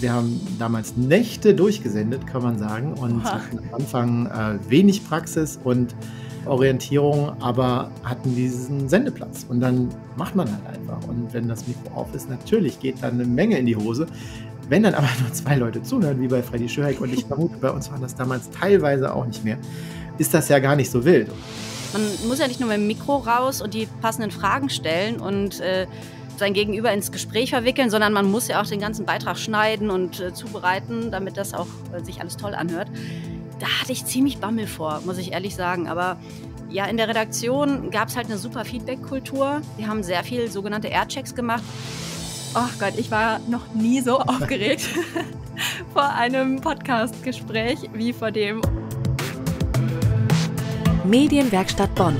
wir haben damals Nächte durchgesendet, kann man sagen. Und hatten am Anfang äh, wenig Praxis und Orientierung, aber hatten diesen Sendeplatz. Und dann macht man halt einfach. Und wenn das Mikro auf ist, natürlich geht dann eine Menge in die Hose. Wenn dann aber nur zwei Leute zuhören, wie bei Freddy Schöheck und ich vermute, bei uns waren das damals teilweise auch nicht mehr, ist das ja gar nicht so wild. Man muss ja nicht nur mit dem Mikro raus und die passenden Fragen stellen und äh sein Gegenüber ins Gespräch verwickeln, sondern man muss ja auch den ganzen Beitrag schneiden und äh, zubereiten, damit das auch äh, sich alles toll anhört. Da hatte ich ziemlich Bammel vor, muss ich ehrlich sagen. Aber ja, in der Redaktion gab es halt eine super Feedback-Kultur. Wir haben sehr viel sogenannte Airchecks gemacht. Oh Gott, ich war noch nie so aufgeregt vor einem Podcast-Gespräch wie vor dem. Medienwerkstatt Bonn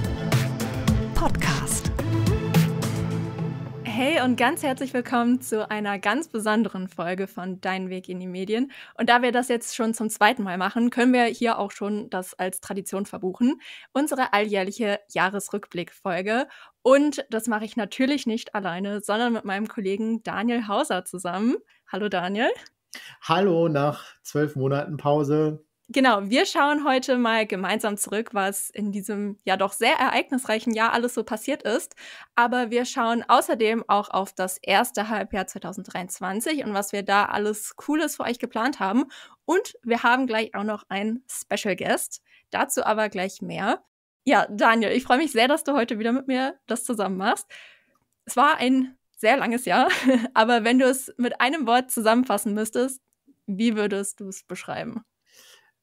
Hey und ganz herzlich willkommen zu einer ganz besonderen Folge von Dein Weg in die Medien. Und da wir das jetzt schon zum zweiten Mal machen, können wir hier auch schon das als Tradition verbuchen. Unsere alljährliche Jahresrückblickfolge. Und das mache ich natürlich nicht alleine, sondern mit meinem Kollegen Daniel Hauser zusammen. Hallo Daniel. Hallo nach zwölf Monaten Pause. Genau, wir schauen heute mal gemeinsam zurück, was in diesem ja doch sehr ereignisreichen Jahr alles so passiert ist. Aber wir schauen außerdem auch auf das erste Halbjahr 2023 und was wir da alles Cooles für euch geplant haben. Und wir haben gleich auch noch einen Special Guest. Dazu aber gleich mehr. Ja, Daniel, ich freue mich sehr, dass du heute wieder mit mir das zusammen machst. Es war ein sehr langes Jahr, aber wenn du es mit einem Wort zusammenfassen müsstest, wie würdest du es beschreiben?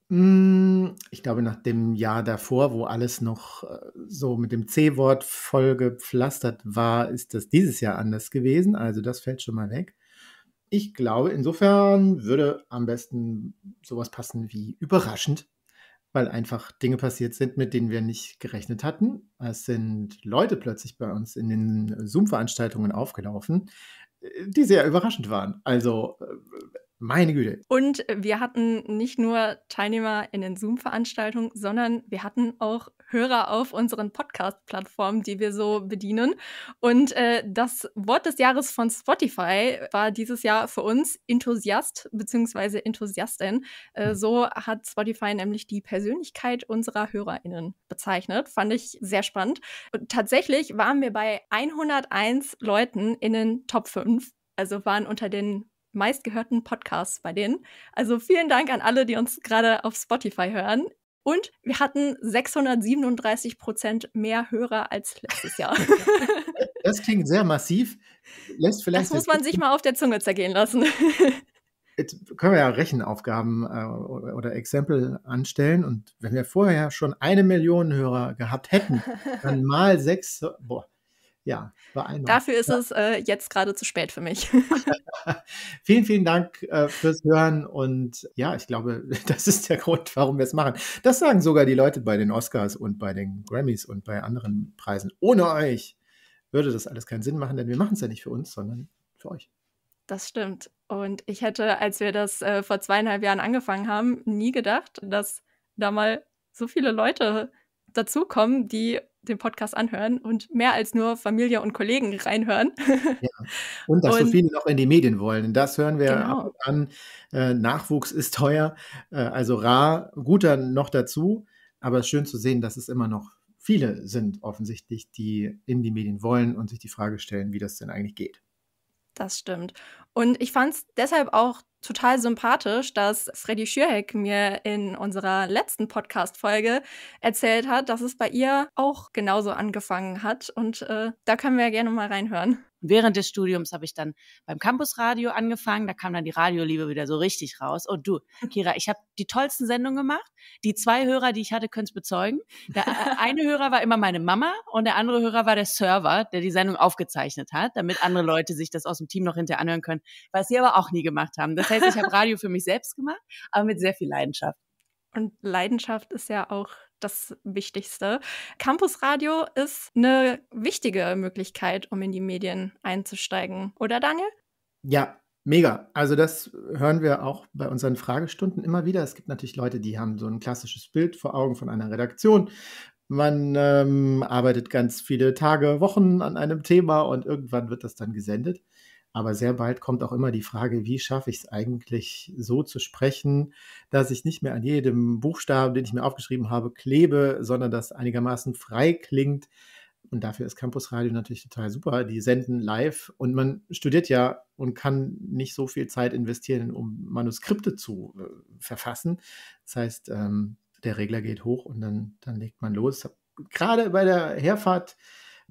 Hm, ich glaube, nach dem Jahr davor, wo alles noch äh, so mit dem C-Wort vollgepflastert war, ist das dieses Jahr anders gewesen. Also das fällt schon mal weg. Ich glaube, insofern würde am besten sowas passen wie überraschend, weil einfach Dinge passiert sind, mit denen wir nicht gerechnet hatten. Es sind Leute plötzlich bei uns in den Zoom-Veranstaltungen aufgelaufen, äh, die sehr überraschend waren. Also äh, meine Güte. Und wir hatten nicht nur Teilnehmer in den Zoom-Veranstaltungen, sondern wir hatten auch Hörer auf unseren Podcast-Plattformen, die wir so bedienen. Und äh, das Wort des Jahres von Spotify war dieses Jahr für uns Enthusiast bzw. Enthusiastin. Äh, hm. so hat Spotify nämlich die Persönlichkeit unserer HörerInnen bezeichnet. Fand ich sehr spannend. Und tatsächlich waren wir bei 101 Leuten in den Top 5 also waren unter den meistgehörten Podcasts bei denen. Also vielen Dank an alle, die uns gerade auf Spotify hören. Und wir hatten 637 Prozent mehr Hörer als letztes Jahr. Das klingt sehr massiv. Lässt vielleicht das muss man sich mal auf der Zunge zergehen lassen. Jetzt können wir ja Rechenaufgaben äh, oder Exempel anstellen. Und wenn wir vorher schon eine Million Hörer gehabt hätten, dann mal sechs, boah, ja, beeindruckend. Dafür ist ja. es äh, jetzt gerade zu spät für mich. vielen, vielen Dank äh, fürs Hören und ja, ich glaube, das ist der Grund, warum wir es machen. Das sagen sogar die Leute bei den Oscars und bei den Grammys und bei anderen Preisen. Ohne euch würde das alles keinen Sinn machen, denn wir machen es ja nicht für uns, sondern für euch. Das stimmt. Und ich hätte, als wir das äh, vor zweieinhalb Jahren angefangen haben, nie gedacht, dass da mal so viele Leute dazukommen, die den Podcast anhören und mehr als nur Familie und Kollegen reinhören. Ja. Und dass und, so viele noch in die Medien wollen. Das hören wir genau. ab und an. Äh, Nachwuchs ist teuer, äh, also rar, guter noch dazu. Aber es ist schön zu sehen, dass es immer noch viele sind, offensichtlich, die in die Medien wollen und sich die Frage stellen, wie das denn eigentlich geht. Das stimmt. Und ich fand es deshalb auch total sympathisch, dass Freddy Schürheck mir in unserer letzten Podcast-Folge erzählt hat, dass es bei ihr auch genauso angefangen hat. Und äh, da können wir ja gerne mal reinhören. Und während des Studiums habe ich dann beim Campusradio angefangen. Da kam dann die Radioliebe wieder so richtig raus. Und du, Kira, ich habe die tollsten Sendungen gemacht. Die zwei Hörer, die ich hatte, können es bezeugen. Der äh, eine Hörer war immer meine Mama und der andere Hörer war der Server, der die Sendung aufgezeichnet hat, damit andere Leute sich das aus dem Team noch hinterher anhören können, was sie aber auch nie gemacht haben. Das heißt, ich habe Radio für mich selbst gemacht, aber mit sehr viel Leidenschaft. Und Leidenschaft ist ja auch das Wichtigste. Campusradio ist eine wichtige Möglichkeit, um in die Medien einzusteigen, oder Daniel? Ja, Mega. Also das hören wir auch bei unseren Fragestunden immer wieder. Es gibt natürlich Leute, die haben so ein klassisches Bild vor Augen von einer Redaktion. Man ähm, arbeitet ganz viele Tage, Wochen an einem Thema und irgendwann wird das dann gesendet. Aber sehr bald kommt auch immer die Frage, wie schaffe ich es eigentlich so zu sprechen, dass ich nicht mehr an jedem Buchstaben, den ich mir aufgeschrieben habe, klebe, sondern das einigermaßen frei klingt. Und dafür ist Campus Radio natürlich total super. Die senden live und man studiert ja und kann nicht so viel Zeit investieren, um Manuskripte zu äh, verfassen. Das heißt, ähm, der Regler geht hoch und dann, dann legt man los. Gerade bei der Herfahrt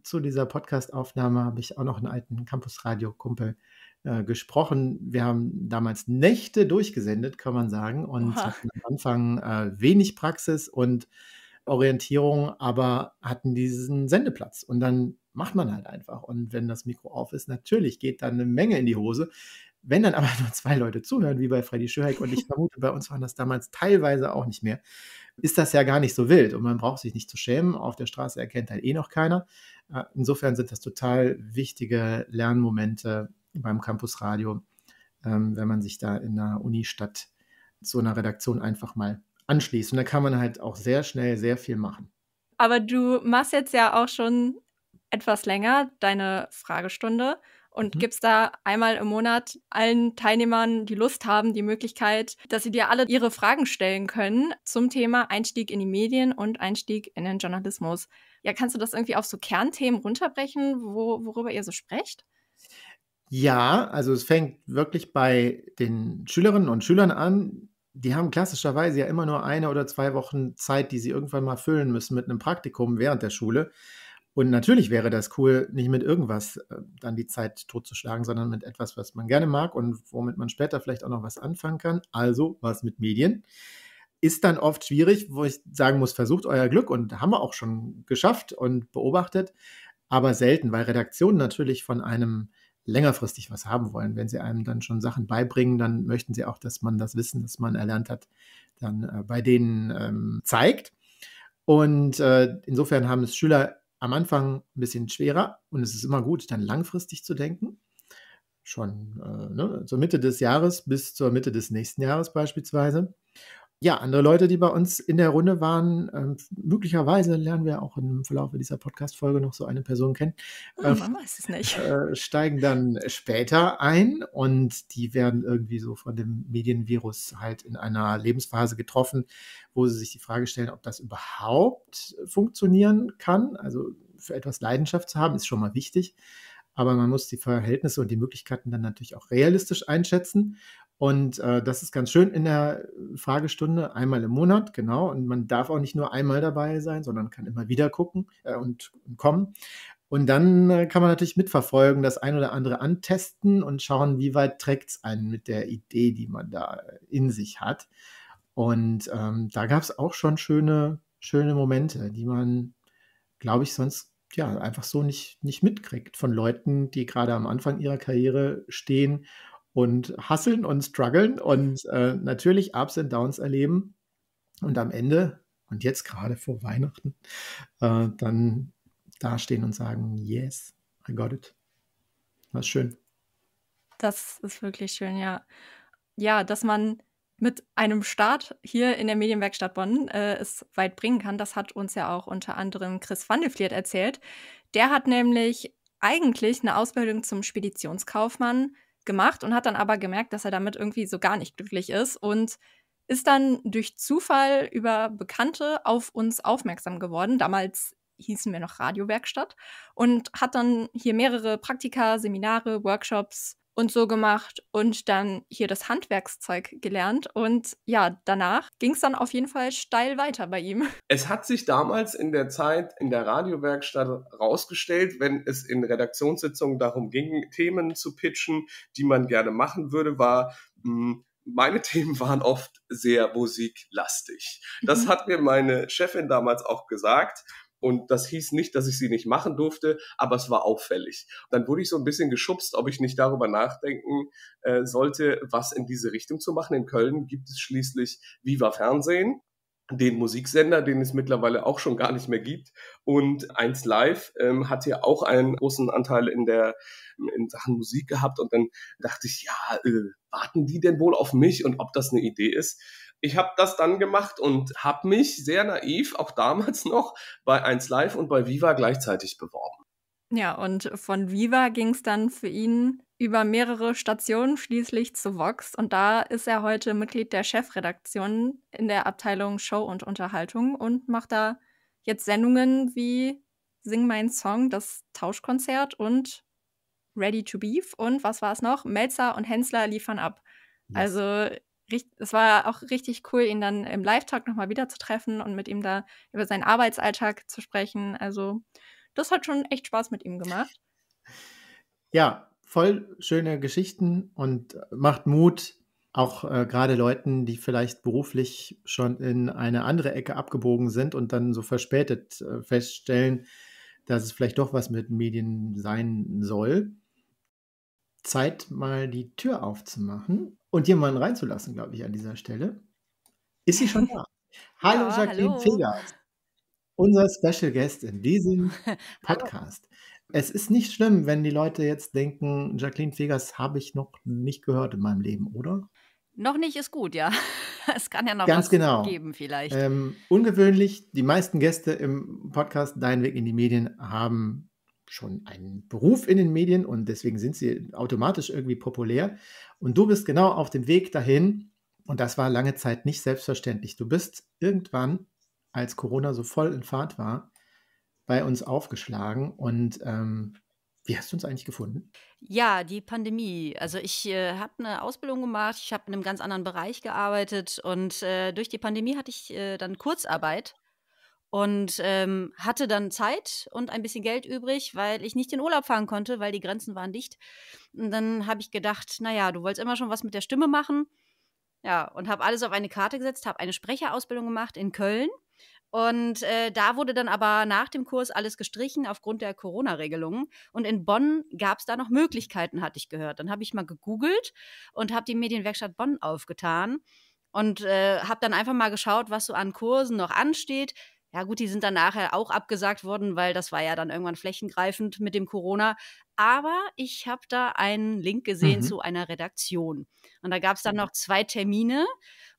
zu dieser Podcast-Aufnahme habe ich auch noch einen alten Campus-Radio-Kumpel äh, gesprochen. Wir haben damals Nächte durchgesendet, kann man sagen, und Oha. hatten am Anfang äh, wenig Praxis und Orientierung, aber hatten diesen Sendeplatz. Und dann macht man halt einfach. Und wenn das Mikro auf ist, natürlich geht dann eine Menge in die Hose. Wenn dann aber nur zwei Leute zuhören, wie bei Freddy Schöheck und ich vermute, bei uns waren das damals teilweise auch nicht mehr, ist das ja gar nicht so wild und man braucht sich nicht zu schämen. Auf der Straße erkennt halt eh noch keiner. Äh, insofern sind das total wichtige Lernmomente beim Campusradio, ähm, wenn man sich da in einer Unistadt zu einer Redaktion einfach mal anschließt. Und da kann man halt auch sehr schnell sehr viel machen. Aber du machst jetzt ja auch schon etwas länger deine Fragestunde und mhm. gibst da einmal im Monat allen Teilnehmern, die Lust haben, die Möglichkeit, dass sie dir alle ihre Fragen stellen können zum Thema Einstieg in die Medien und Einstieg in den Journalismus. Ja, kannst du das irgendwie auf so Kernthemen runterbrechen, wo, worüber ihr so sprecht? Ja, also es fängt wirklich bei den Schülerinnen und Schülern an. Die haben klassischerweise ja immer nur eine oder zwei Wochen Zeit, die sie irgendwann mal füllen müssen mit einem Praktikum während der Schule. Und natürlich wäre das cool, nicht mit irgendwas äh, dann die Zeit totzuschlagen, sondern mit etwas, was man gerne mag und womit man später vielleicht auch noch was anfangen kann. Also was mit Medien. Ist dann oft schwierig, wo ich sagen muss, versucht euer Glück und haben wir auch schon geschafft und beobachtet, aber selten, weil Redaktionen natürlich von einem längerfristig was haben wollen. Wenn sie einem dann schon Sachen beibringen, dann möchten sie auch, dass man das Wissen, das man erlernt hat, dann äh, bei denen ähm, zeigt. Und äh, insofern haben es Schüler am Anfang ein bisschen schwerer und es ist immer gut, dann langfristig zu denken. Schon äh, ne, zur Mitte des Jahres bis zur Mitte des nächsten Jahres beispielsweise ja, andere Leute, die bei uns in der Runde waren, ähm, möglicherweise lernen wir auch im Verlauf dieser Podcast-Folge noch so eine Person kennen. oh, ähm, Mama ist es nicht. Äh, steigen dann später ein und die werden irgendwie so von dem Medienvirus halt in einer Lebensphase getroffen, wo sie sich die Frage stellen, ob das überhaupt funktionieren kann. Also für etwas Leidenschaft zu haben, ist schon mal wichtig aber man muss die Verhältnisse und die Möglichkeiten dann natürlich auch realistisch einschätzen und äh, das ist ganz schön in der Fragestunde, einmal im Monat, genau. Und man darf auch nicht nur einmal dabei sein, sondern kann immer wieder gucken äh, und, und, kommen. Und dann äh, kann man natürlich mitverfolgen, das ein oder andere antesten und schauen, wie weit trägt es einen mit der Idee, die man da in sich hat. Und ähm, da gab es auch schon schöne, schöne Momente, die man, glaube ich, sonst ja einfach so nicht, nicht mitkriegt von Leuten, die gerade am Anfang ihrer Karriere stehen und hasseln und strugglen und äh, natürlich Ups und Downs erleben und am Ende und jetzt gerade vor Weihnachten äh, dann dastehen und sagen, yes, I got it. Das ist schön. Das ist wirklich schön, ja. Ja, dass man mit einem Start hier in der Medienwerkstatt Bonn äh, es weit bringen kann. Das hat uns ja auch unter anderem Chris van erzählt. Der hat nämlich eigentlich eine Ausbildung zum Speditionskaufmann gemacht und hat dann aber gemerkt, dass er damit irgendwie so gar nicht glücklich ist und ist dann durch Zufall über Bekannte auf uns aufmerksam geworden. Damals hießen wir noch Radiowerkstatt und hat dann hier mehrere Praktika, Seminare, Workshops und so gemacht und dann hier das Handwerkszeug gelernt. Und ja, danach ging es dann auf jeden Fall steil weiter bei ihm. Es hat sich damals in der Zeit in der Radiowerkstatt rausgestellt, wenn es in Redaktionssitzungen darum ging, Themen zu pitchen, die man gerne machen würde, war hm, meine Themen waren oft sehr musiklastig. Das mhm. hat mir meine Chefin damals auch gesagt. Und das hieß nicht, dass ich sie nicht machen durfte, aber es war auffällig. Dann wurde ich so ein bisschen geschubst, ob ich nicht darüber nachdenken äh, sollte, was in diese Richtung zu machen. In Köln gibt es schließlich Viva Fernsehen den Musiksender, den es mittlerweile auch schon gar nicht mehr gibt. Und 1 Live ähm, hat ja auch einen großen Anteil in der in Sachen Musik gehabt. Und dann dachte ich, ja, äh, warten die denn wohl auf mich und ob das eine Idee ist? ich habe das dann gemacht und habe mich sehr naiv, auch damals noch, bei 1 Live und bei Viva gleichzeitig beworben. Ja, und von Viva ging es dann für ihn über mehrere Stationen schließlich zu Vox und da ist er heute Mitglied der Chefredaktion in der Abteilung Show und Unterhaltung und macht da jetzt Sendungen wie Sing Mein Song, das Tauschkonzert und Ready to Beef und was war es noch? Melzer und Hensler liefern ab. Ja. Also es war auch richtig cool, ihn dann im Live-Talk nochmal wiederzutreffen und mit ihm da über seinen Arbeitsalltag zu sprechen. Also, das hat schon echt Spaß mit ihm gemacht. Ja, voll schöne Geschichten und macht Mut, auch äh, gerade Leuten, die vielleicht beruflich schon in eine andere Ecke abgebogen sind und dann so verspätet äh, feststellen, dass es vielleicht doch was mit Medien sein soll. Zeit, mal die Tür aufzumachen und jemanden reinzulassen, glaube ich, an dieser Stelle. Ist sie schon da? hallo, ja, Jacqueline hallo. Fegert, unser Special Guest in diesem Podcast. Es ist nicht schlimm, wenn die Leute jetzt denken, Jacqueline Fegers habe ich noch nicht gehört in meinem Leben, oder? Noch nicht ist gut, ja. Es kann ja noch Ganz was genau. geben vielleicht. Ähm, ungewöhnlich, die meisten Gäste im Podcast Dein Weg in die Medien haben schon einen Beruf in den Medien und deswegen sind sie automatisch irgendwie populär. Und du bist genau auf dem Weg dahin. Und das war lange Zeit nicht selbstverständlich. Du bist irgendwann, als Corona so voll in Fahrt war, bei uns aufgeschlagen und ähm, wie hast du uns eigentlich gefunden? Ja, die Pandemie. Also ich äh, habe eine Ausbildung gemacht, ich habe in einem ganz anderen Bereich gearbeitet und äh, durch die Pandemie hatte ich äh, dann Kurzarbeit und ähm, hatte dann Zeit und ein bisschen Geld übrig, weil ich nicht in Urlaub fahren konnte, weil die Grenzen waren dicht. Und dann habe ich gedacht, naja, du wolltest immer schon was mit der Stimme machen. Ja, und habe alles auf eine Karte gesetzt, habe eine Sprecherausbildung gemacht in Köln. Und äh, da wurde dann aber nach dem Kurs alles gestrichen aufgrund der Corona-Regelungen. Und in Bonn gab es da noch Möglichkeiten, hatte ich gehört. Dann habe ich mal gegoogelt und habe die Medienwerkstatt Bonn aufgetan und äh, habe dann einfach mal geschaut, was so an Kursen noch ansteht. Ja, gut, die sind dann nachher auch abgesagt worden, weil das war ja dann irgendwann flächengreifend mit dem Corona. Aber ich habe da einen Link gesehen mhm. zu einer Redaktion. Und da gab es dann oh. noch zwei Termine.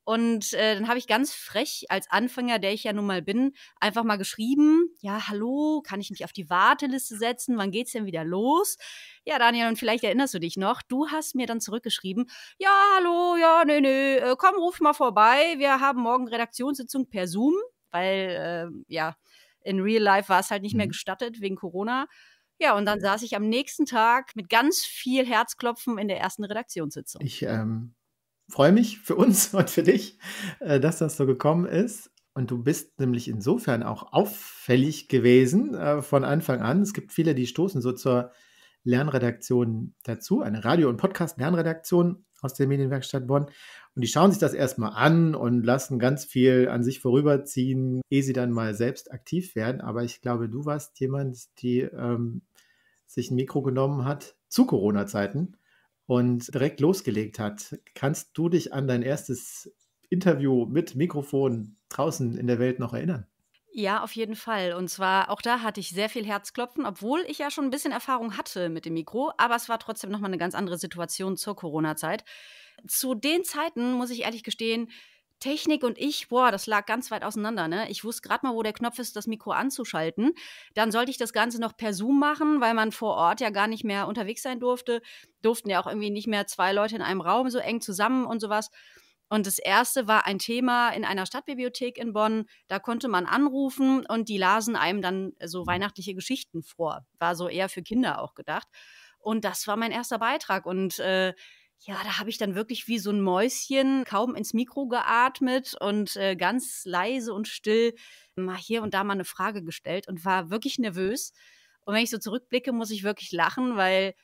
Und äh, dann habe ich ganz frech als Anfänger, der ich ja nun mal bin, einfach mal geschrieben, ja, hallo, kann ich mich auf die Warteliste setzen? Wann geht's denn wieder los? Ja, Daniel, und vielleicht erinnerst du dich noch, du hast mir dann zurückgeschrieben, ja, hallo, ja, nee, nee, äh, komm, ruf mal vorbei, wir haben morgen Redaktionssitzung per Zoom weil äh, ja, in real life war es halt nicht mehr mhm. gestattet wegen Corona. Ja, und dann saß ich am nächsten Tag mit ganz viel Herzklopfen in der ersten Redaktionssitzung. Ich ähm, freue mich für uns und für dich, äh, dass das so gekommen ist. Und du bist nämlich insofern auch auffällig gewesen äh, von Anfang an. Es gibt viele, die stoßen so zur Lernredaktion dazu, eine Radio- und Podcast-Lernredaktion aus der Medienwerkstatt Bonn. Und die schauen sich das erstmal an und lassen ganz viel an sich vorüberziehen, ehe sie dann mal selbst aktiv werden. Aber ich glaube, du warst jemand, die ähm, sich ein Mikro genommen hat zu Corona-Zeiten und direkt losgelegt hat. Kannst du dich an dein erstes Interview mit Mikrofon draußen in der Welt noch erinnern? Ja, auf jeden Fall. Und zwar auch da hatte ich sehr viel Herzklopfen, obwohl ich ja schon ein bisschen Erfahrung hatte mit dem Mikro, aber es war trotzdem nochmal eine ganz andere Situation zur Corona-Zeit. Zu den Zeiten, muss ich ehrlich gestehen, Technik und ich, boah, das lag ganz weit auseinander. Ne? Ich wusste gerade mal, wo der Knopf ist, das Mikro anzuschalten. Dann sollte ich das Ganze noch per Zoom machen, weil man vor Ort ja gar nicht mehr unterwegs sein durfte. Durften ja auch irgendwie nicht mehr zwei Leute in einem Raum so eng zusammen und sowas. Und das erste war ein Thema in einer Stadtbibliothek in Bonn. Da konnte man anrufen und die lasen einem dann äh, so mhm. weihnachtliche Geschichten vor. War so eher für Kinder auch gedacht. Und das war mein erster Beitrag. Und äh, ja, da habe ich dann wirklich wie so ein Mäuschen kaum ins Mikro geatmet und äh, ganz leise und still mal hier und da mal eine Frage gestellt und war wirklich nervös. Und wenn ich so zurückblicke, muss ich wirklich lachen, weil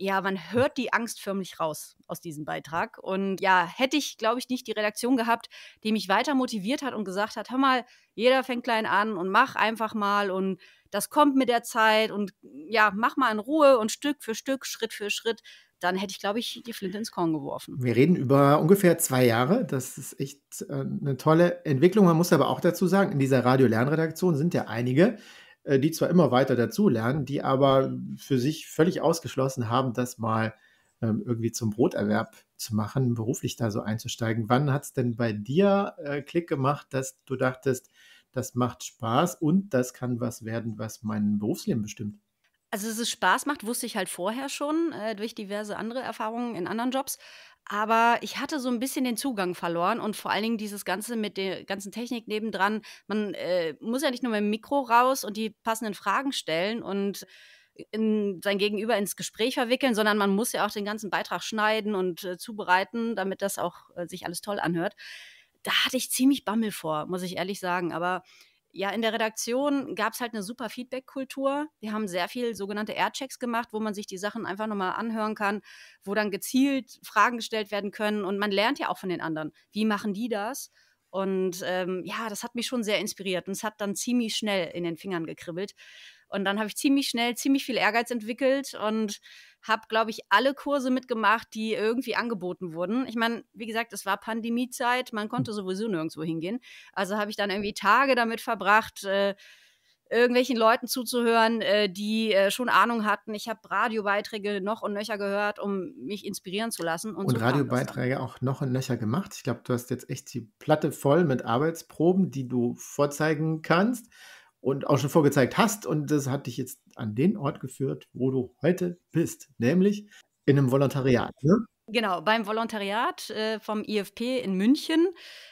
ja, man hört die Angst förmlich raus aus diesem Beitrag. Und ja, hätte ich, glaube ich, nicht die Redaktion gehabt, die mich weiter motiviert hat und gesagt hat, hör mal, jeder fängt klein an und mach einfach mal und das kommt mit der Zeit und ja, mach mal in Ruhe und Stück für Stück, Schritt für Schritt, dann hätte ich, glaube ich, die Flinte ins Korn geworfen. Wir reden über ungefähr zwei Jahre. Das ist echt äh, eine tolle Entwicklung. Man muss aber auch dazu sagen, in dieser Radio-Lernredaktion sind ja einige, äh, die zwar immer weiter dazulernen, die aber für sich völlig ausgeschlossen haben, das mal ähm, irgendwie zum Broterwerb zu machen, beruflich da so einzusteigen. Wann hat es denn bei dir äh, Klick gemacht, dass du dachtest, das macht Spaß und das kann was werden, was mein Berufsleben bestimmt? Also, dass es Spaß macht, wusste ich halt vorher schon äh, durch diverse andere Erfahrungen in anderen Jobs. Aber ich hatte so ein bisschen den Zugang verloren und vor allen Dingen dieses Ganze mit der ganzen Technik nebendran. Man äh, muss ja nicht nur mit dem Mikro raus und die passenden Fragen stellen und in sein Gegenüber ins Gespräch verwickeln, sondern man muss ja auch den ganzen Beitrag schneiden und äh, zubereiten, damit das auch äh, sich alles toll anhört. Da hatte ich ziemlich Bammel vor, muss ich ehrlich sagen. Aber ja, in der Redaktion gab es halt eine super Feedback-Kultur. Wir haben sehr viel sogenannte Airchecks gemacht, wo man sich die Sachen einfach nochmal anhören kann, wo dann gezielt Fragen gestellt werden können. Und man lernt ja auch von den anderen. Wie machen die das? Und ähm, ja, das hat mich schon sehr inspiriert und es hat dann ziemlich schnell in den Fingern gekribbelt. Und dann habe ich ziemlich schnell ziemlich viel Ehrgeiz entwickelt und habe, glaube ich, alle Kurse mitgemacht, die irgendwie angeboten wurden. Ich meine, wie gesagt, es war Pandemiezeit, man hm. konnte sowieso nirgendwo hingehen. Also habe ich dann irgendwie Tage damit verbracht, äh, irgendwelchen Leuten zuzuhören, äh, die äh, schon Ahnung hatten. Ich habe Radiobeiträge noch und nöcher gehört, um mich inspirieren zu lassen. Und, und so Radiobeiträge auch noch und nöcher gemacht. Ich glaube, du hast jetzt echt die Platte voll mit Arbeitsproben, die du vorzeigen kannst und auch schon vorgezeigt hast. Und das hat dich jetzt an den Ort geführt, wo du heute bist, nämlich in einem Volontariat. Ne? Genau, beim Volontariat äh, vom IFP in München,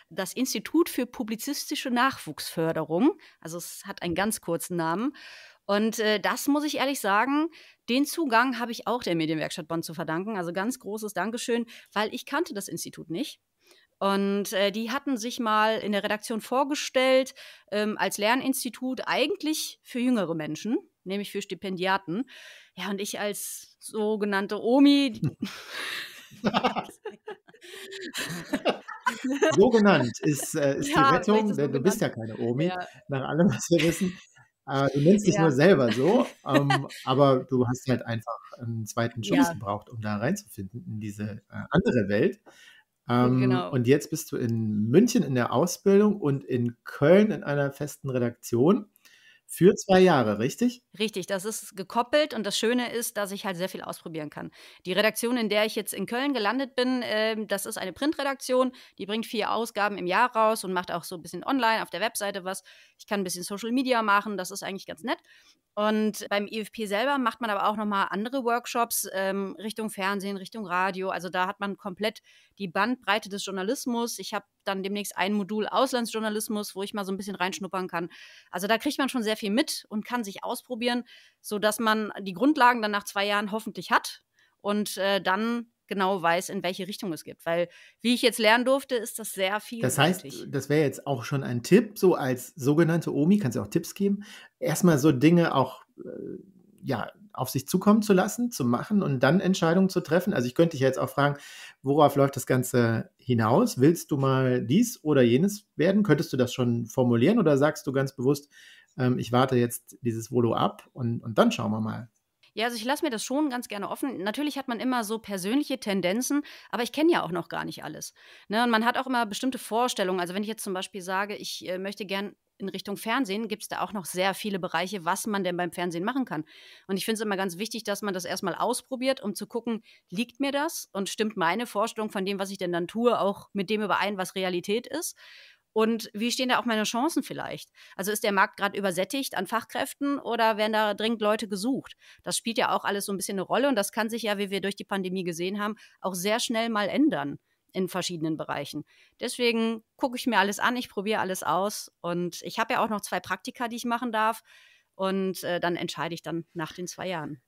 das Institut für publizistische Nachwuchsförderung. Also es hat einen ganz kurzen Namen. Und äh, das muss ich ehrlich sagen, den Zugang habe ich auch der Medienwerkstatt Bonn zu verdanken. Also ganz großes Dankeschön, weil ich kannte das Institut nicht. Und äh, die hatten sich mal in der Redaktion vorgestellt ähm, als Lerninstitut eigentlich für jüngere Menschen, nämlich für Stipendiaten. Ja, und ich als sogenannte Omi. so genannt ist, äh, ist ja, die Rettung, denn du bist ja keine Omi, ja. nach allem, was wir wissen. Äh, du nennst dich ja. nur selber so, ähm, aber du hast halt einfach einen zweiten Job gebraucht, um da reinzufinden in diese äh, andere Welt. Ähm, genau. Und jetzt bist du in München in der Ausbildung und in Köln in einer festen Redaktion. Für zwei Jahre, richtig? Richtig, das ist gekoppelt und das Schöne ist, dass ich halt sehr viel ausprobieren kann. Die Redaktion, in der ich jetzt in Köln gelandet bin, äh, das ist eine Printredaktion, die bringt vier Ausgaben im Jahr raus und macht auch so ein bisschen online auf der Webseite was. Ich kann ein bisschen Social Media machen, das ist eigentlich ganz nett. Und beim IFP e selber macht man aber auch nochmal andere Workshops ähm, Richtung Fernsehen, Richtung Radio. Also da hat man komplett die Bandbreite des Journalismus. Ich habe dann demnächst ein Modul Auslandsjournalismus, wo ich mal so ein bisschen reinschnuppern kann. Also da kriegt man schon sehr viel mit und kann sich ausprobieren, sodass man die Grundlagen dann nach zwei Jahren hoffentlich hat und äh, dann genau weiß, in welche Richtung es geht. Weil, wie ich jetzt lernen durfte, ist das sehr viel. Das heißt, das wäre jetzt auch schon ein Tipp, so als sogenannte Omi, kannst du auch Tipps geben, erstmal so Dinge auch äh, ja, auf sich zukommen zu lassen, zu machen und dann Entscheidungen zu treffen. Also ich könnte dich jetzt auch fragen, worauf läuft das Ganze hinaus? Willst du mal dies oder jenes werden? Könntest du das schon formulieren oder sagst du ganz bewusst, ähm, ich warte jetzt dieses Volo ab und, und dann schauen wir mal? Ja, also ich lasse mir das schon ganz gerne offen. Natürlich hat man immer so persönliche Tendenzen, aber ich kenne ja auch noch gar nicht alles. Ne? Und man hat auch immer bestimmte Vorstellungen. Also wenn ich jetzt zum Beispiel sage, ich äh, möchte gern in Richtung Fernsehen, gibt es da auch noch sehr viele Bereiche, was man denn beim Fernsehen machen kann. Und ich finde es immer ganz wichtig, dass man das erstmal ausprobiert, um zu gucken, liegt mir das und stimmt meine Vorstellung von dem, was ich denn dann tue, auch mit dem überein, was Realität ist. Und wie stehen da auch meine Chancen vielleicht? Also ist der Markt gerade übersättigt an Fachkräften oder werden da dringend Leute gesucht? Das spielt ja auch alles so ein bisschen eine Rolle und das kann sich ja, wie wir durch die Pandemie gesehen haben, auch sehr schnell mal ändern in verschiedenen Bereichen. Deswegen gucke ich mir alles an, ich probiere alles aus und ich habe ja auch noch zwei Praktika, die ich machen darf und äh, dann entscheide ich dann nach den zwei Jahren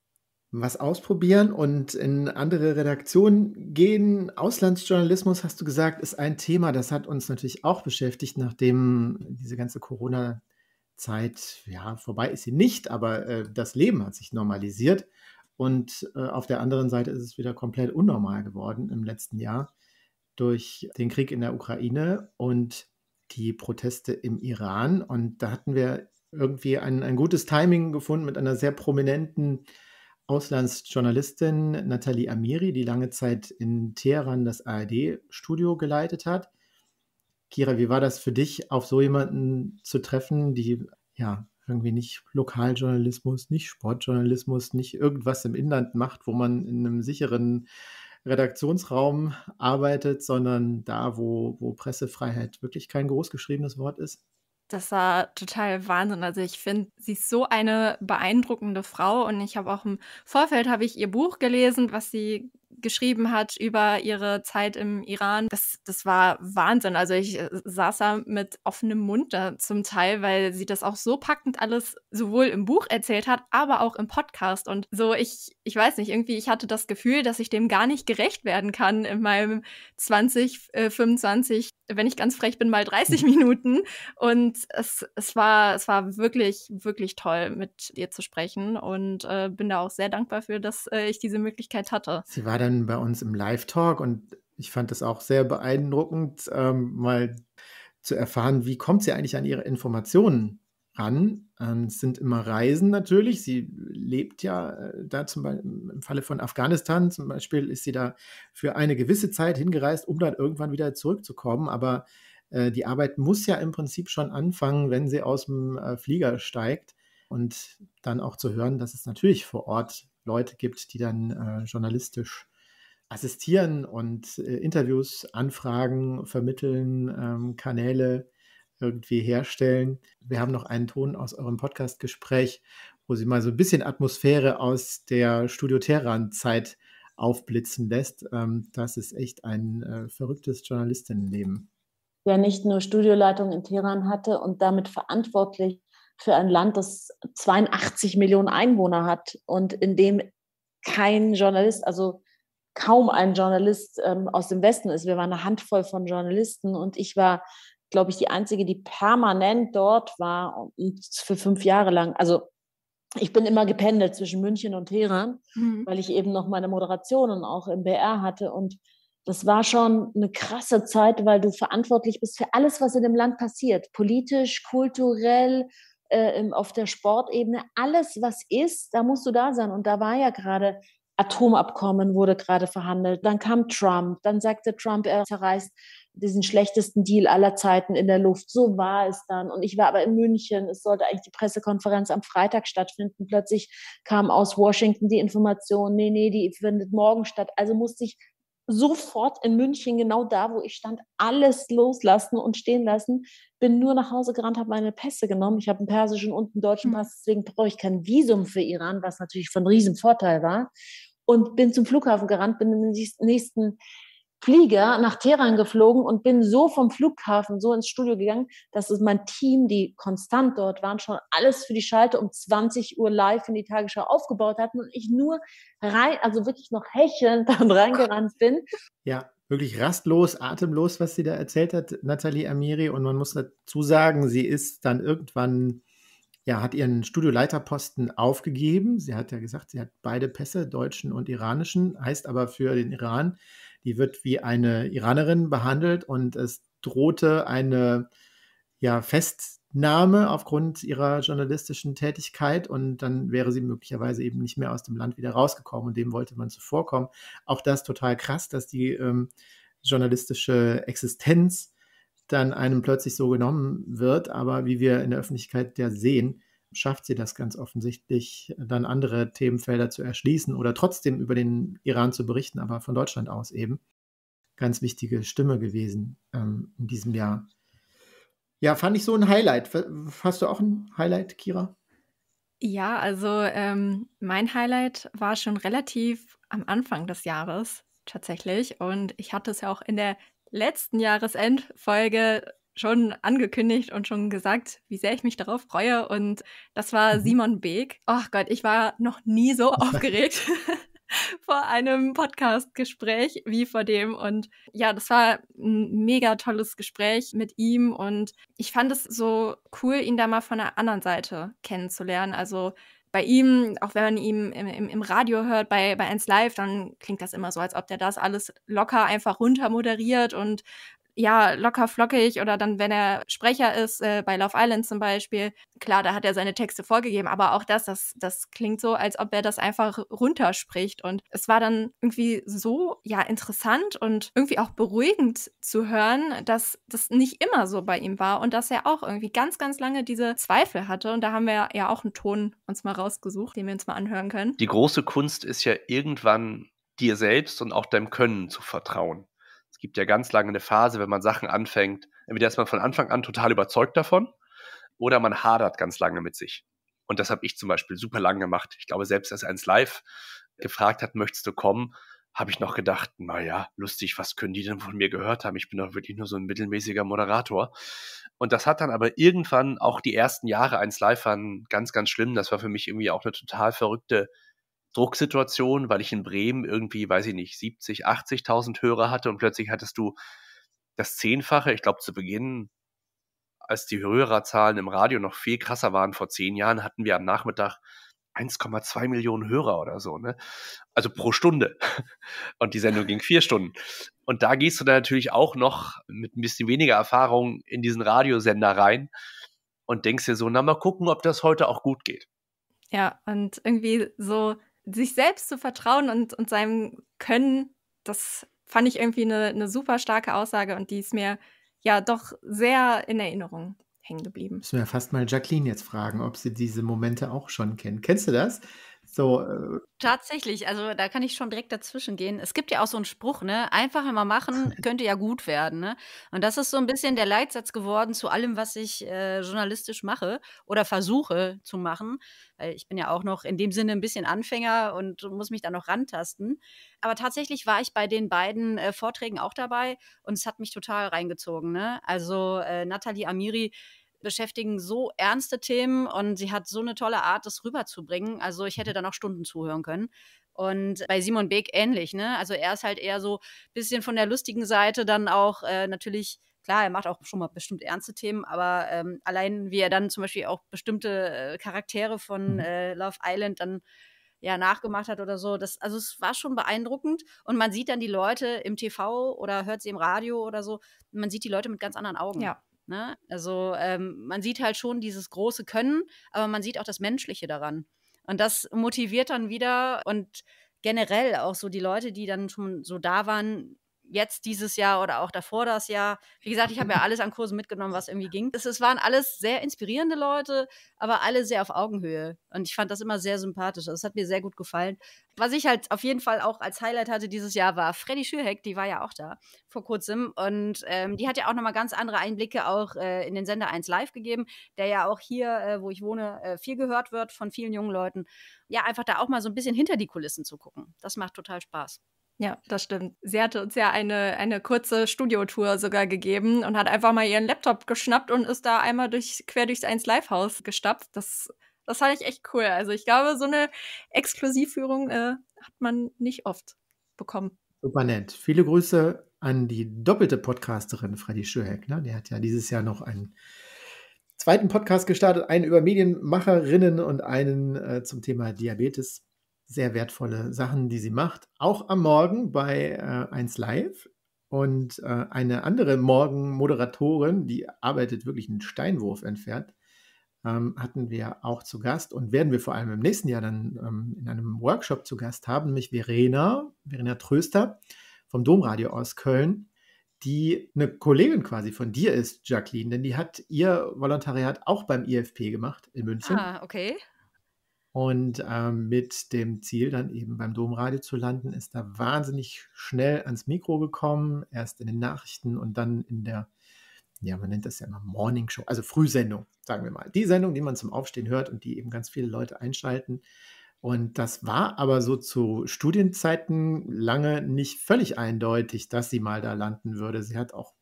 was ausprobieren und in andere Redaktionen gehen. Auslandsjournalismus, hast du gesagt, ist ein Thema, das hat uns natürlich auch beschäftigt, nachdem diese ganze Corona-Zeit, ja, vorbei ist sie nicht, aber äh, das Leben hat sich normalisiert. Und äh, auf der anderen Seite ist es wieder komplett unnormal geworden im letzten Jahr durch den Krieg in der Ukraine und die Proteste im Iran. Und da hatten wir irgendwie ein, ein gutes Timing gefunden mit einer sehr prominenten Auslandsjournalistin Nathalie Amiri, die lange Zeit in Teheran das ARD-Studio geleitet hat. Kira, wie war das für dich, auf so jemanden zu treffen, die ja irgendwie nicht Lokaljournalismus, nicht Sportjournalismus, nicht irgendwas im Inland macht, wo man in einem sicheren Redaktionsraum arbeitet, sondern da, wo, wo Pressefreiheit wirklich kein großgeschriebenes Wort ist? Das war total Wahnsinn. Also ich finde, sie ist so eine beeindruckende Frau und ich habe auch im Vorfeld habe ich ihr Buch gelesen, was sie geschrieben hat über ihre Zeit im Iran. Das, das war Wahnsinn. Also ich äh, saß da mit offenem Mund da zum Teil, weil sie das auch so packend alles sowohl im Buch erzählt hat, aber auch im Podcast. Und so, ich ich weiß nicht, irgendwie, ich hatte das Gefühl, dass ich dem gar nicht gerecht werden kann in meinem 20, äh, 25, wenn ich ganz frech bin, mal 30 hm. Minuten. Und es, es, war, es war wirklich, wirklich toll, mit ihr zu sprechen und äh, bin da auch sehr dankbar für, dass äh, ich diese Möglichkeit hatte. Sie war dann bei uns im Live-Talk und ich fand das auch sehr beeindruckend, ähm, mal zu erfahren, wie kommt sie eigentlich an ihre Informationen? an. Es ähm, sind immer Reisen natürlich. Sie lebt ja äh, da zum Beispiel im Falle von Afghanistan zum Beispiel ist sie da für eine gewisse Zeit hingereist, um dann irgendwann wieder zurückzukommen. Aber äh, die Arbeit muss ja im Prinzip schon anfangen, wenn sie aus dem äh, Flieger steigt und dann auch zu hören, dass es natürlich vor Ort Leute gibt, die dann äh, journalistisch assistieren und äh, Interviews anfragen, vermitteln, ähm, Kanäle irgendwie herstellen. Wir haben noch einen Ton aus eurem Podcast-Gespräch, wo sie mal so ein bisschen Atmosphäre aus der Studio Terran-Zeit aufblitzen lässt. Ähm, das ist echt ein äh, verrücktes Journalistinnenleben. Der nicht nur Studioleitung in Teheran hatte und damit verantwortlich für ein Land, das 82 Millionen Einwohner hat und in dem kein Journalist, also kaum ein Journalist ähm, aus dem Westen ist. Wir waren eine Handvoll von Journalisten und ich war glaube ich, die einzige, die permanent dort war und für fünf Jahre lang. Also ich bin immer gependelt zwischen München und Teheran, mhm. weil ich eben noch meine Moderationen auch im BR hatte. Und das war schon eine krasse Zeit, weil du verantwortlich bist für alles, was in dem Land passiert. Politisch, kulturell, äh, auf der Sportebene, alles, was ist, da musst du da sein. Und da war ja gerade Atomabkommen wurde gerade verhandelt. Dann kam Trump. Dann sagte Trump, er zerreißt diesen schlechtesten Deal aller Zeiten in der Luft. So war es dann. Und ich war aber in München. Es sollte eigentlich die Pressekonferenz am Freitag stattfinden. Plötzlich kam aus Washington die Information, nee, nee, die findet morgen statt. Also musste ich sofort in München, genau da, wo ich stand, alles loslassen und stehen lassen. Bin nur nach Hause gerannt, habe meine Pässe genommen. Ich habe einen persischen und einen deutschen hm. Pass, deswegen brauche ich kein Visum für Iran, was natürlich von riesen Vorteil war. Und bin zum Flughafen gerannt, bin in den nächsten Flieger nach Teheran geflogen und bin so vom Flughafen so ins Studio gegangen, dass es mein Team, die konstant dort waren, schon alles für die Schalte um 20 Uhr live in die Tagesschau aufgebaut hatten und ich nur rein, also wirklich noch hechelnd dann reingerannt bin. Ja, wirklich rastlos, atemlos, was sie da erzählt hat, Nathalie Amiri. Und man muss dazu sagen, sie ist dann irgendwann ja, hat ihren Studioleiterposten aufgegeben. Sie hat ja gesagt, sie hat beide Pässe, deutschen und iranischen, heißt aber für den Iran, die wird wie eine Iranerin behandelt und es drohte eine ja, Festnahme aufgrund ihrer journalistischen Tätigkeit und dann wäre sie möglicherweise eben nicht mehr aus dem Land wieder rausgekommen und dem wollte man zuvorkommen. Auch das total krass, dass die ähm, journalistische Existenz dann einem plötzlich so genommen wird, aber wie wir in der Öffentlichkeit ja sehen, schafft sie das ganz offensichtlich, dann andere Themenfelder zu erschließen oder trotzdem über den Iran zu berichten, aber von Deutschland aus eben. Ganz wichtige Stimme gewesen ähm, in diesem Jahr. Ja, fand ich so ein Highlight. Hast du auch ein Highlight, Kira? Ja, also ähm, mein Highlight war schon relativ am Anfang des Jahres tatsächlich. Und ich hatte es ja auch in der letzten Jahresendfolge schon angekündigt und schon gesagt, wie sehr ich mich darauf freue. Und das war mhm. Simon Beek. Ach Gott, ich war noch nie so aufgeregt vor einem Podcast-Gespräch wie vor dem. Und ja, das war ein mega tolles Gespräch mit ihm. Und ich fand es so cool, ihn da mal von der anderen Seite kennenzulernen. Also bei ihm, auch wenn man ihn im, im, im, Radio hört, bei, bei 1 Live, dann klingt das immer so, als ob der das alles locker einfach runter moderiert und ja, locker flockig oder dann, wenn er Sprecher ist, äh, bei Love Island zum Beispiel, klar, da hat er seine Texte vorgegeben, aber auch das, das, das klingt so, als ob er das einfach runterspricht. Und es war dann irgendwie so, ja, interessant und irgendwie auch beruhigend zu hören, dass das nicht immer so bei ihm war und dass er auch irgendwie ganz, ganz lange diese Zweifel hatte. Und da haben wir ja auch einen Ton uns mal rausgesucht, den wir uns mal anhören können. Die große Kunst ist ja irgendwann dir selbst und auch deinem Können zu vertrauen gibt ja ganz lange eine Phase, wenn man Sachen anfängt, entweder ist man von Anfang an total überzeugt davon oder man hadert ganz lange mit sich. Und das habe ich zum Beispiel super lange gemacht. Ich glaube, selbst als eins live gefragt hat, möchtest du kommen, habe ich noch gedacht, naja, lustig, was können die denn von mir gehört haben? Ich bin doch wirklich nur so ein mittelmäßiger Moderator. Und das hat dann aber irgendwann auch die ersten Jahre eins live waren ganz, ganz schlimm. Das war für mich irgendwie auch eine total verrückte Drucksituation, weil ich in Bremen irgendwie, weiß ich nicht, 70, 80.000 Hörer hatte und plötzlich hattest du das Zehnfache. Ich glaube, zu Beginn, als die Hörerzahlen im Radio noch viel krasser waren, vor zehn Jahren hatten wir am Nachmittag 1,2 Millionen Hörer oder so, ne? Also pro Stunde. Und die Sendung ging vier Stunden. Und da gehst du dann natürlich auch noch mit ein bisschen weniger Erfahrung in diesen Radiosender rein und denkst dir so, na mal gucken, ob das heute auch gut geht. Ja, und irgendwie so sich selbst zu vertrauen und, und seinem Können, das fand ich irgendwie eine, eine super starke Aussage und die ist mir ja doch sehr in Erinnerung hängen geblieben. Müssen wir fast mal Jacqueline jetzt fragen, ob sie diese Momente auch schon kennt. Kennst du das? So, äh Tatsächlich, also da kann ich schon direkt dazwischen gehen. Es gibt ja auch so einen Spruch, ne? Einfach immer machen könnte ja gut werden, ne? Und das ist so ein bisschen der Leitsatz geworden zu allem, was ich äh, journalistisch mache oder versuche zu machen. Weil ich bin ja auch noch in dem Sinne ein bisschen Anfänger und muss mich da noch rantasten. Aber tatsächlich war ich bei den beiden äh, Vorträgen auch dabei und es hat mich total reingezogen, ne? Also äh, Nathalie Amiri beschäftigen so ernste Themen und sie hat so eine tolle Art, das rüberzubringen. Also ich hätte mhm. da noch Stunden zuhören können. Und bei Simon Beek ähnlich, ne? Also er ist halt eher so ein bisschen von der lustigen Seite dann auch äh, natürlich, klar, er macht auch schon mal bestimmt ernste Themen, aber ähm, allein wie er dann zum Beispiel auch bestimmte äh, Charaktere von mhm. äh, Love Island dann ja nachgemacht hat oder so, das, also es war schon beeindruckend. Und man sieht dann die Leute im TV oder hört sie im Radio oder so, man sieht die Leute mit ganz anderen Augen. Ja. Ne? Also ähm, man sieht halt schon dieses große Können, aber man sieht auch das Menschliche daran. Und das motiviert dann wieder und generell auch so die Leute, die dann schon so da waren, jetzt dieses Jahr oder auch davor das Jahr. Wie gesagt, ich habe ja mhm. alles an Kursen mitgenommen, was irgendwie ging. Es, es, waren alles sehr inspirierende Leute, aber alle sehr auf Augenhöhe. Und ich fand das immer sehr sympathisch. Das also, hat mir sehr gut gefallen. Was ich halt auf jeden Fall auch als Highlight hatte dieses Jahr war Freddy Schürheck, die war ja auch da vor kurzem. Und ähm, die hat ja auch nochmal ganz andere Einblicke auch äh, in den Sender 1 Live gegeben, der ja auch hier, äh, wo ich wohne, äh, viel gehört wird von vielen jungen Leuten. Ja, einfach da auch mal so ein bisschen hinter die Kulissen zu gucken. Das macht total Spaß. Ja, das stimmt. Sie hatte uns ja eine, eine kurze Studiotour sogar gegeben und hat einfach mal ihren Laptop geschnappt und ist da einmal durch, quer durchs 1 Live-Haus gestapft. Das, das fand ich echt cool. Also ich glaube, so eine Exklusivführung äh, hat man nicht oft bekommen. Super nett. Viele Grüße an die doppelte Podcasterin Freddy Schöheck. Ne? Die hat ja dieses Jahr noch einen zweiten Podcast gestartet, einen über Medienmacherinnen und einen äh, zum Thema Diabetes sehr wertvolle Sachen, die sie macht. Auch am Morgen bei äh, 1 Live. Und äh, eine andere Morgen-Moderatorin, die arbeitet wirklich einen Steinwurf entfernt, ähm, hatten wir auch zu Gast und werden wir vor allem im nächsten Jahr dann ähm, in einem Workshop zu Gast haben, nämlich Verena, Verena Tröster vom Domradio aus Köln, die eine Kollegin quasi von dir ist, Jacqueline, denn die hat ihr Volontariat auch beim IFP gemacht in München. Ah, okay. Und ähm, mit dem Ziel, dann eben beim Domradio zu landen, ist da wahnsinnig schnell ans Mikro gekommen, erst in den Nachrichten und dann in der, ja, man nennt das ja immer Morning Show, also Frühsendung, sagen wir mal. Die Sendung, die man zum Aufstehen hört und die eben ganz viele Leute einschalten. Und das war aber so zu Studienzeiten lange nicht völlig eindeutig, dass sie mal da landen würde. Sie hat auch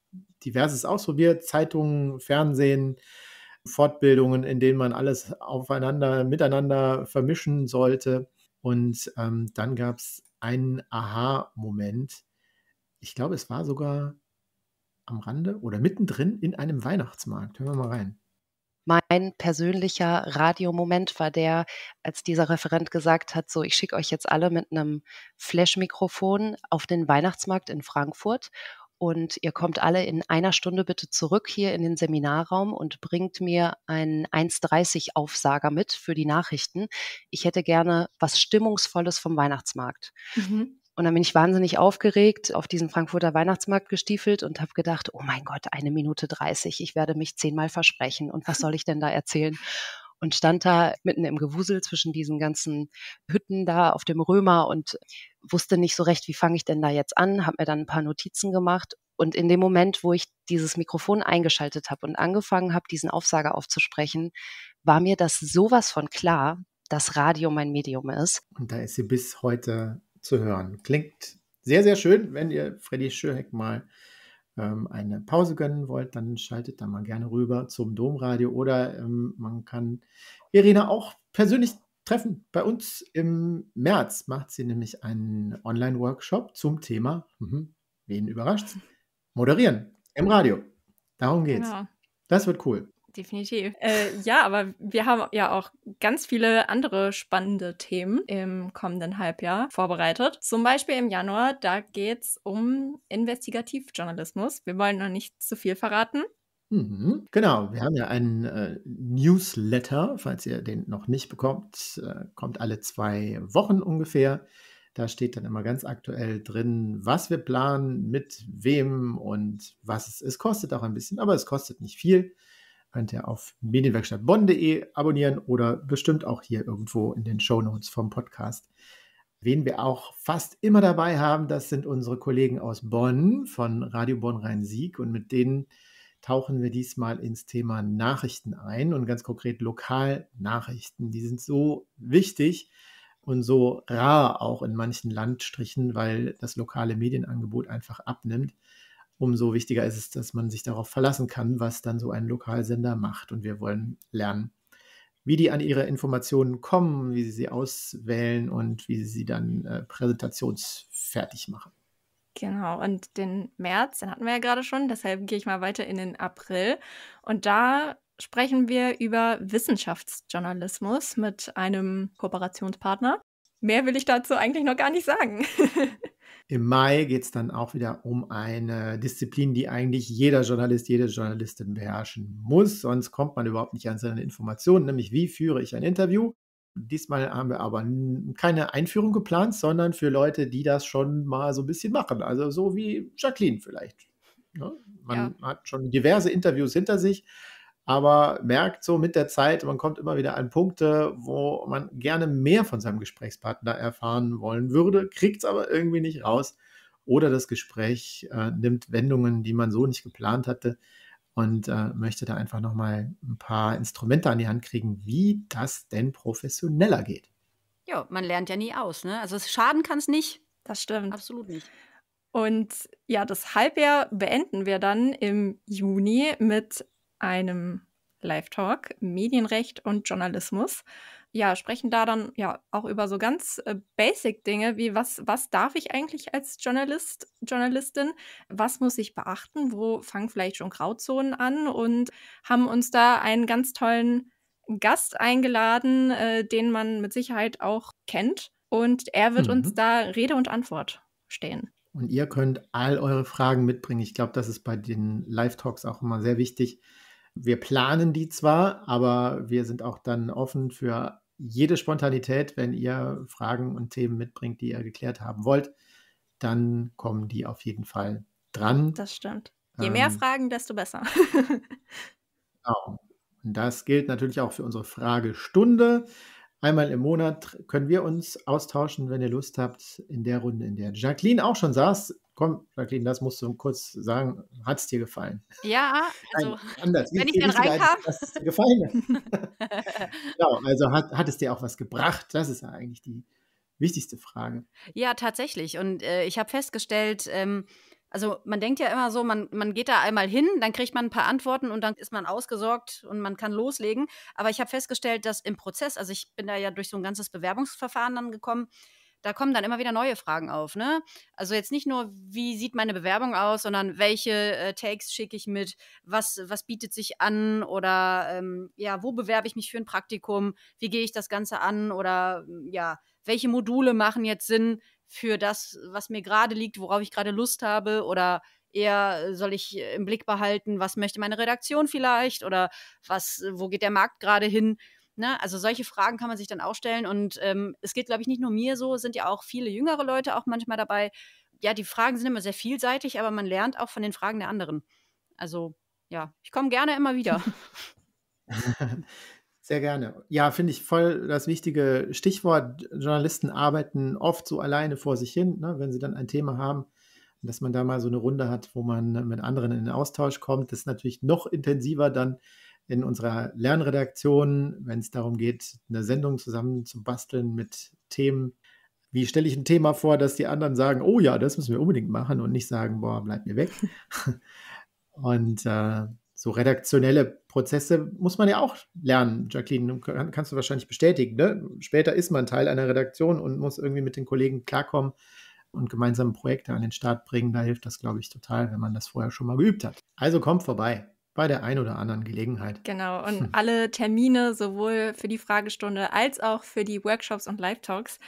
diverses ausprobiert, Zeitungen, Fernsehen, Fortbildungen, in denen man alles aufeinander, miteinander vermischen sollte. Und ähm, dann gab es einen Aha-Moment. Ich glaube, es war sogar am Rande oder mittendrin in einem Weihnachtsmarkt. Hören wir mal rein. Mein persönlicher Radiomoment war der, als dieser Referent gesagt hat, so, ich schicke euch jetzt alle mit einem Flash-Mikrofon auf den Weihnachtsmarkt in Frankfurt und ihr kommt alle in einer Stunde bitte zurück hier in den Seminarraum und bringt mir einen 1,30 Aufsager mit für die Nachrichten. Ich hätte gerne was Stimmungsvolles vom Weihnachtsmarkt. Mhm. Und dann bin ich wahnsinnig aufgeregt auf diesen Frankfurter Weihnachtsmarkt gestiefelt und habe gedacht, oh mein Gott, eine Minute 30, ich werde mich zehnmal versprechen und was soll ich denn da erzählen? und stand da mitten im Gewusel zwischen diesen ganzen Hütten da auf dem Römer und wusste nicht so recht, wie fange ich denn da jetzt an, habe mir dann ein paar Notizen gemacht und in dem Moment, wo ich dieses Mikrofon eingeschaltet habe und angefangen habe, diesen Aufsager aufzusprechen, war mir das sowas von klar, dass Radio mein Medium ist. Und da ist sie bis heute zu hören. Klingt sehr, sehr schön, wenn ihr Freddy Schürheck mal ähm, eine Pause gönnen wollt, dann schaltet da mal gerne rüber zum Domradio oder ähm, man kann Irina auch persönlich treffen. Bei uns im März macht sie nämlich einen Online-Workshop zum Thema, mhm, wen überrascht, moderieren im Radio. Darum geht's. Genau. Das wird cool. Definitiv. Äh, ja, aber wir haben ja auch ganz viele andere spannende Themen im kommenden Halbjahr vorbereitet. Zum Beispiel im Januar, da geht es um Investigativjournalismus. Wir wollen noch nicht zu viel verraten. Mhm. Genau, wir haben ja einen äh, Newsletter, falls ihr den noch nicht bekommt, äh, kommt alle zwei Wochen ungefähr. Da steht dann immer ganz aktuell drin, was wir planen, mit wem und was es ist. Kostet auch ein bisschen, aber es kostet nicht viel könnt ihr auf medienwerkstattbonn.de abonnieren oder bestimmt auch hier irgendwo in den Show Notes vom Podcast. Wen wir auch fast immer dabei haben, das sind unsere Kollegen aus Bonn von Radio Bonn Rhein-Sieg und mit denen tauchen wir diesmal ins Thema Nachrichten ein und ganz konkret Lokalnachrichten. Die sind so wichtig und so rar auch in manchen Landstrichen, weil das lokale Medienangebot einfach abnimmt umso wichtiger ist es, dass man sich darauf verlassen kann, was dann so ein Lokalsender macht. Und wir wollen lernen, wie die an ihre Informationen kommen, wie sie sie auswählen und wie sie sie dann äh, präsentationsfertig machen. Genau, und den März, den hatten wir ja gerade schon, deshalb gehe ich mal weiter in den April. Und da sprechen wir über Wissenschaftsjournalismus mit einem Kooperationspartner. Mehr will ich dazu eigentlich noch gar nicht sagen. Im Mai geht es dann auch wieder um eine Disziplin, die eigentlich jeder Journalist, jede Journalistin beherrschen muss, sonst kommt man überhaupt nicht an seine Informationen, nämlich wie führe ich ein Interview. Diesmal haben wir aber keine Einführung geplant, sondern für Leute, die das schon mal so ein bisschen machen. Also so wie Jacqueline vielleicht. Ne? Man ja. hat schon diverse Interviews hinter sich, aber merkt so mit der Zeit, man kommt immer wieder an Punkte, wo man gerne mehr von seinem Gesprächspartner erfahren wollen würde, kriegt es aber irgendwie nicht raus. Oder das Gespräch äh, nimmt Wendungen, die man so nicht geplant hatte und äh, möchte da einfach nochmal ein paar Instrumente an die Hand kriegen, wie das denn professioneller geht. Ja, man lernt ja nie aus, ne? Also schaden kann es nicht. Das stimmt. Absolut nicht. Und ja, das Halbjahr beenden wir dann im Juni mit einem Live-Talk Medienrecht und Journalismus. Ja, sprechen da dann ja auch über so ganz äh, basic Dinge wie was, was darf ich eigentlich als Journalist, Journalistin? Was muss ich beachten? Wo fangen vielleicht schon Grauzonen an? Und haben uns da einen ganz tollen Gast eingeladen, äh, den man mit Sicherheit auch kennt. Und er wird mhm. uns da Rede und Antwort stehen. Und ihr könnt all eure Fragen mitbringen. Ich glaube, das ist bei den Live-Talks auch immer sehr wichtig, wir planen die zwar, aber wir sind auch dann offen für jede Spontanität, wenn ihr Fragen und Themen mitbringt, die ihr geklärt haben wollt, dann kommen die auf jeden Fall dran. Das stimmt. Je ähm, mehr Fragen, desto besser. genau. Und das gilt natürlich auch für unsere Fragestunde. Einmal im Monat können wir uns austauschen, wenn ihr Lust habt, in der Runde, in der Jacqueline auch schon saß komm, Jacqueline, das musst du kurz sagen, hat also, es dir gefallen? Ja, also Nein, anders. wenn ich, dann reinkam. Hat es dir gefallen. genau, also hat, hat es dir auch was gebracht? Das ist ja eigentlich die wichtigste Frage. Ja, tatsächlich. Und äh, ich habe festgestellt, ähm, also man denkt ja immer so, man, man geht da einmal hin, dann kriegt man ein paar Antworten und dann ist man ausgesorgt und man kann loslegen. Aber ich habe festgestellt, dass im Prozess, also ich bin da ja durch so ein ganzes Bewerbungsverfahren dann gekommen, da kommen dann immer wieder neue Fragen auf. Ne? Also jetzt nicht nur, wie sieht meine Bewerbung aus, sondern welche äh, Takes schicke ich mit, was, was bietet sich an oder ähm, ja, wo bewerbe ich mich für ein Praktikum, wie gehe ich das Ganze an oder hm, ja, welche Module machen jetzt Sinn für das, was mir gerade liegt, worauf ich gerade Lust habe oder eher soll ich im Blick behalten, was möchte meine Redaktion vielleicht oder was, wo geht der Markt gerade hin? Ne? Also solche Fragen kann man sich dann auch stellen. Und ähm, es geht, glaube ich, nicht nur mir so, es sind ja auch viele jüngere Leute auch manchmal dabei. Ja, die Fragen sind immer sehr vielseitig, aber man lernt auch von den Fragen der anderen. Also ja, ich komme gerne immer wieder. Sehr gerne. Ja, finde ich voll das wichtige Stichwort. Journalisten arbeiten oft so alleine vor sich hin, ne, wenn sie dann ein Thema haben, dass man da mal so eine Runde hat, wo man mit anderen in den Austausch kommt. Das ist natürlich noch intensiver dann in unserer Lernredaktion, wenn es darum geht, eine Sendung zusammen zu basteln mit Themen. Wie stelle ich ein Thema vor, dass die anderen sagen, oh ja, das müssen wir unbedingt machen und nicht sagen, boah, bleib mir weg. und äh, so redaktionelle Prozesse muss man ja auch lernen, Jacqueline, kannst du wahrscheinlich bestätigen. Ne? Später ist man Teil einer Redaktion und muss irgendwie mit den Kollegen klarkommen und gemeinsame Projekte an den Start bringen. Da hilft das, glaube ich, total, wenn man das vorher schon mal geübt hat. Also kommt vorbei bei der einen oder anderen Gelegenheit. Genau, und hm. alle Termine sowohl für die Fragestunde als auch für die Workshops und Live-Talks,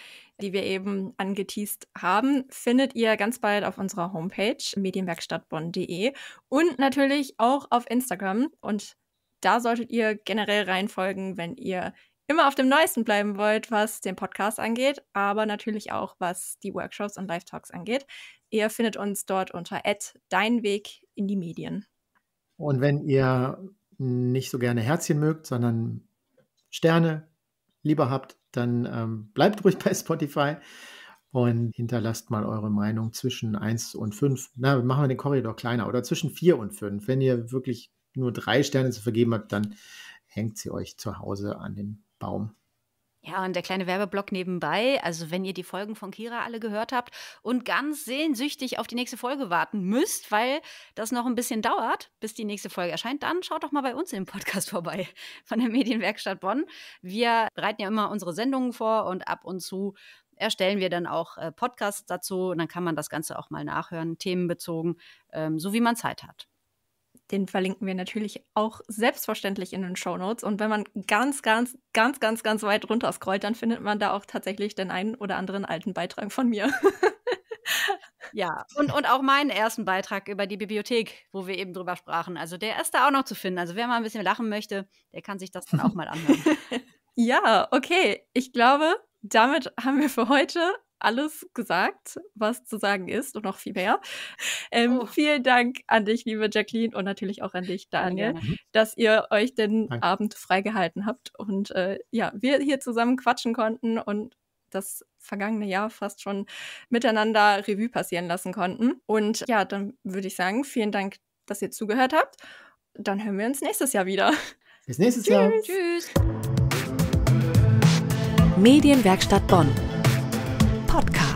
die wir eben angeteased haben, findet ihr ganz bald auf unserer Homepage medienwerkstattbonn.de und natürlich auch auf Instagram. Und da solltet ihr generell reinfolgen, wenn ihr immer auf dem Neuesten bleiben wollt, was den Podcast angeht, aber natürlich auch, was die Workshops und Live-Talks angeht. Ihr findet uns dort unter Dein Weg in die Medien. Und wenn ihr nicht so gerne Herzchen mögt, sondern Sterne lieber habt, dann ähm, bleibt ruhig bei Spotify und hinterlasst mal eure Meinung zwischen 1 und 5. Na, machen wir den Korridor kleiner oder zwischen 4 und 5. Wenn ihr wirklich nur drei Sterne zu vergeben habt, dann hängt sie euch zu Hause an den Baum. Ja, und der kleine Werbeblock nebenbei. Also, wenn ihr die Folgen von Kira alle gehört habt und ganz sehnsüchtig auf die nächste Folge warten müsst, weil das noch ein bisschen dauert, bis die nächste Folge erscheint, dann schaut doch mal bei uns im Podcast vorbei von der Medienwerkstatt Bonn. Wir bereiten ja immer unsere Sendungen vor und ab und zu erstellen wir dann auch äh, Podcasts dazu und dann kann man das Ganze auch mal nachhören, themenbezogen, ähm, so wie man Zeit hat. Den verlinken wir natürlich auch selbstverständlich in den Show Notes. Und wenn man ganz, ganz, ganz, ganz, ganz weit runter scrollt, dann findet man da auch tatsächlich den einen oder anderen alten Beitrag von mir. ja, und, und auch meinen ersten Beitrag über die Bibliothek, wo wir eben drüber sprachen. Also der ist da auch noch zu finden. Also wer mal ein bisschen lachen möchte, der kann sich das dann auch mal anhören. ja, okay. Ich glaube, damit haben wir für heute alles gesagt, was zu sagen ist und noch viel mehr. Ähm, oh. Vielen Dank an dich, liebe Jacqueline, und natürlich auch an dich, Daniel, ja, mhm. dass ihr euch den Danke. Abend freigehalten habt und äh, ja, wir hier zusammen quatschen konnten und das vergangene Jahr fast schon miteinander Revue passieren lassen konnten. Und ja, dann würde ich sagen, vielen Dank, dass ihr zugehört habt. Dann hören wir uns nächstes Jahr wieder. Bis nächstes Tschüss. Jahr. Tschüss. Medienwerkstatt Bonn podcast.